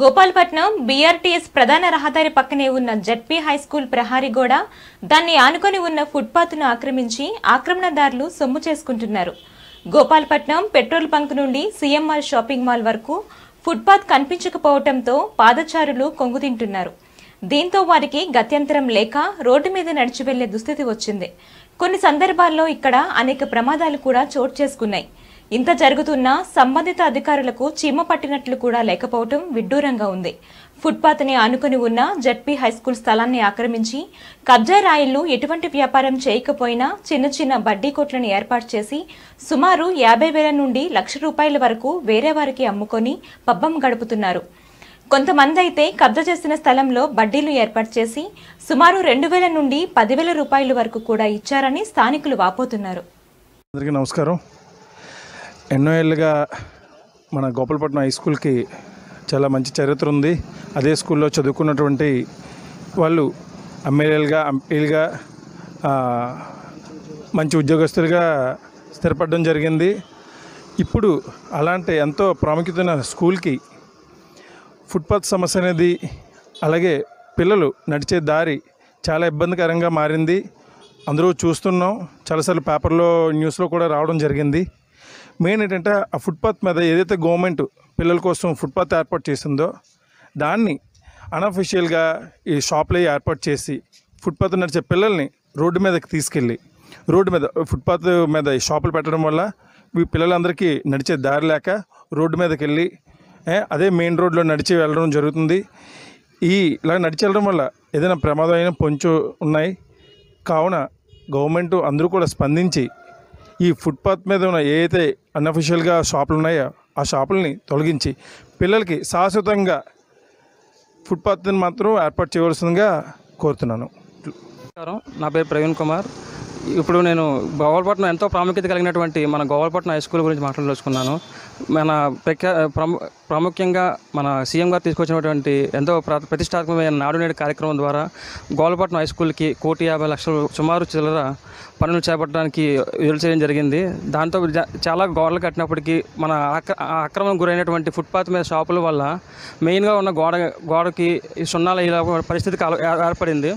Gopalpatnam BRTS ప్రధాన రహదారి పక్కనే ఉన్న జడ్పీ హైస్కూల్ ప్రహారీ గోడ దాన్ని ఆనుకొని ఉన్న ఫుట్పాత్ను ఆక్రమించి ఆక్రమణదారులు సొమ్ము చేసుకుంటున్నారు గోపాల్పట్నం పెట్రోల్ బంక్ నుండి సీఎంఆర్ షాపింగ్ మాల్ వరకు ఫుట్పాత్ కనిపించకపోవడంతో పాదచారులు కొంగుతింటున్నారు దీంతో వారికి గత్యంతరం లేక రోడ్డు మీద నడిచి వెళ్లే దుస్థితి వచ్చింది కొన్ని సందర్భాల్లో ఇక్కడ అనేక ప్రమాదాలు కూడా చోటు చేసుకున్నాయి ఇంత జరుగుతున్నా సంబంధిత అధికారులకు చీమ పట్టినట్లు కూడా లేకపోవటం విడ్డూరంగా ఉంది ఫుట్పాత్ ని ఆనుకుని ఉన్న జడ్పీ హైస్కూల్ స్థలాన్ని ఆక్రమించి కబ్జా రాయిల్లు ఎటువంటి వ్యాపారం చేయకపోయినా చిన్న చిన్న బడ్డీ కొట్లను ఏర్పాటు చేసి సుమారు యాభై వేల నుండి లక్ష రూపాయల వరకు వేరే వారికి అమ్ముకొని పబ్బం గడుపుతున్నారు కొంతమంది అయితే కబ్జా చేసిన స్థలంలో బడ్డీలు ఏర్పాటు చేసి సుమారు రెండు వేల నుండి పదివేల రూపాయల వరకు కూడా ఇచ్చారని స్థానికులు వాపోతున్నారు ఎన్నో ఏళ్ళుగా మన గోపాలపట్నం హై స్కూల్కి చాలా మంచి చరిత్ర ఉంది అదే స్కూల్లో చదువుకున్నటువంటి వాళ్ళు ఎమ్మెల్యేలుగా ఎంపీలుగా మంచి ఉద్యోగస్తులుగా స్థిరపడడం జరిగింది ఇప్పుడు అలాంటి ఎంతో ప్రాముఖ్యత ఉన్న స్కూల్కి ఫుట్పాత్ సమస్య అనేది అలాగే పిల్లలు నడిచే దారి చాలా ఇబ్బందికరంగా మారింది అందరూ చూస్తున్నాం చాలాసార్లు పేపర్లో న్యూస్లో కూడా రావడం జరిగింది మెయిన్ ఏంటంటే ఆ ఫుట్పాత్ మీద ఏదైతే గవర్నమెంట్ పిల్లల కోసం ఫుట్పాత్ ఏర్పాటు చేసిందో దాన్ని అన్అఫిషియల్గా ఈ షాప్లో ఏర్పాటు చేసి ఫుట్పాత్ నడిచే పిల్లల్ని రోడ్డు మీదకి తీసుకెళ్ళి రోడ్డు మీద ఫుట్పాత్ మీద ఈ షాపులు పెట్టడం వల్ల ఈ పిల్లలందరికీ నడిచే దారి లేక రోడ్డు మీదకి వెళ్ళి అదే మెయిన్ రోడ్లో నడిచి వెళ్ళడం జరుగుతుంది ఈ ఇలా నడిచి వెళ్ళడం వల్ల ఏదైనా ప్రమాదం అయినా పొంచు ఉన్నాయి కావున గవర్నమెంట్ అందరూ కూడా స్పందించి ఈ ఫుట్పాత్ మీద ఉన్న ఏదైతే అన్అఫిషియల్గా షాపులు ఉన్నాయో ఆ షాపుల్ని తొలగించి పిల్లలకి శాశ్వతంగా ఫుట్పాత్ని మాత్రం ఏర్పాటు చేయవలసిందిగా కోరుతున్నాను నా పేరు ప్రవీణ్ కుమార్ ఇప్పుడు నేను గోవాలపట్నం ఎంతో ప్రాముఖ్యత కలిగినటువంటి మన గోవాలపట్నం హై స్కూల్ గురించి మాట్లాడదలుచుకున్నాను మన ప్రాముఖ్యంగా మన సీఎం గారు తీసుకొచ్చినటువంటి ఎంతో ప్రతిష్టాత్మకమైన నాడు నేడు కార్యక్రమం ద్వారా గోవాలపట్నం హై స్కూల్కి కోటి యాభై లక్షలు సుమారు చిల్లర పనులు చేపట్టడానికి వీలు చేయడం జరిగింది దాంతో చాలా గోడలు కట్టినప్పటికీ మన ఆక్రమణ గురైనటువంటి ఫుట్పాత్ మీద షాపుల వల్ల మెయిన్గా ఉన్న గోడ గోడకి సున్నాలు పరిస్థితి ఏర్పడింది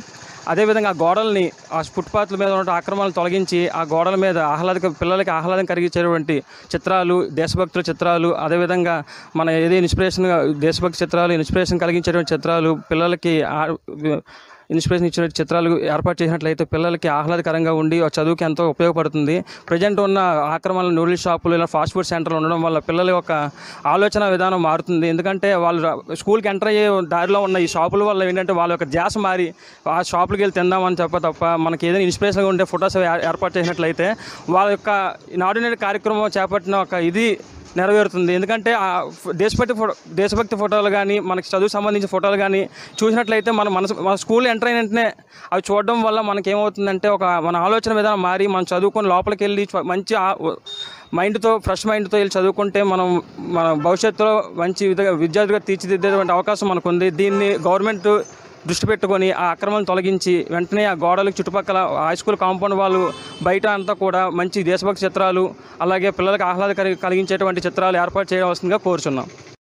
అదేవిధంగా ఆ గోడల్ని ఆ ఫుట్పాత్ల మీద ఉన్న ఆక్రమణలు తొలగించి ఆ గోడల మీద ఆహ్లాదక పిల్లలకి ఆహ్లాదం కలిగించేటువంటి చిత్రాలు దేశభక్తుల చిత్రాలు అదేవిధంగా మన ఏది ఇన్స్పిరేషన్గా దేశభక్తి చిత్రాలు ఇన్స్పిరేషన్ కలిగించేటువంటి చిత్రాలు పిల్లలకి ఇన్స్పిరేషన్ ఇచ్చిన చిత్రాలు ఏర్పాటు చేసినట్లయితే పిల్లలకి ఆహ్లాదకరంగా ఉండి చదువుకి ఎంతో ఉపయోగపడుతుంది ప్రజెంట్ ఉన్న ఆక్రమాల నూడిల్స్ షాపులు ఇలా ఫాస్ట్ ఫుడ్ సెంటర్లు ఉండడం వల్ల పిల్లల యొక్క ఆలోచన విధానం మారుతుంది ఎందుకంటే వాళ్ళు స్కూల్కి ఎంటర్ అయ్యే దారిలో ఉన్న ఈ షాపుల వల్ల ఏంటంటే వాళ్ళ యొక్క ధ్యాస మారి ఆ షాపులకి వెళ్ళి తిందామని చెప్ప తప్ప మనకి ఏదైనా ఇన్స్పిరేషన్గా ఉండే ఫొటోస్ ఏర్పాటు చేసినట్లయితే వాళ్ళ యొక్క నాడు నేడు కార్యక్రమం చేపట్టిన ఒక ఇది నెరవేరుతుంది ఎందుకంటే ఆ దేశభక్తి ఫోటో దేశభక్తి ఫోటోలు కానీ మనకి చదువు సంబంధించిన ఫోటోలు కానీ చూసినట్లయితే మన మనసు మన స్కూల్ ఎంటర్ అయిన వెంటనే అవి చూడడం వల్ల మనకి ఏమవుతుందంటే ఒక మన ఆలోచన విధానం మారి మనం చదువుకొని లోపలికి వెళ్ళి మంచి మైండ్తో ఫ్రెష్ మైండ్తో వెళ్ళి చదువుకుంటే మనం మన భవిష్యత్తులో మంచి విధంగా విద్యార్థిగా తీర్చిదిద్దేటువంటి అవకాశం మనకు ఉంది దీన్ని గవర్నమెంట్ దృష్టి పెట్టుకొని ఆ అక్రమాలను తొలగించి వెంటనే ఆ గోడలకు చుట్టుపక్కల హై స్కూల్ కాంపౌండ్ వాళ్ళు బయట అంతా కూడా మంచి దేశభక్తి చిత్రాలు అలాగే పిల్లలకు ఆహ్లాదకర కలిగించేటువంటి చిత్రాలు ఏర్పాటు చేయవలసిందిగా కోరుచున్నాం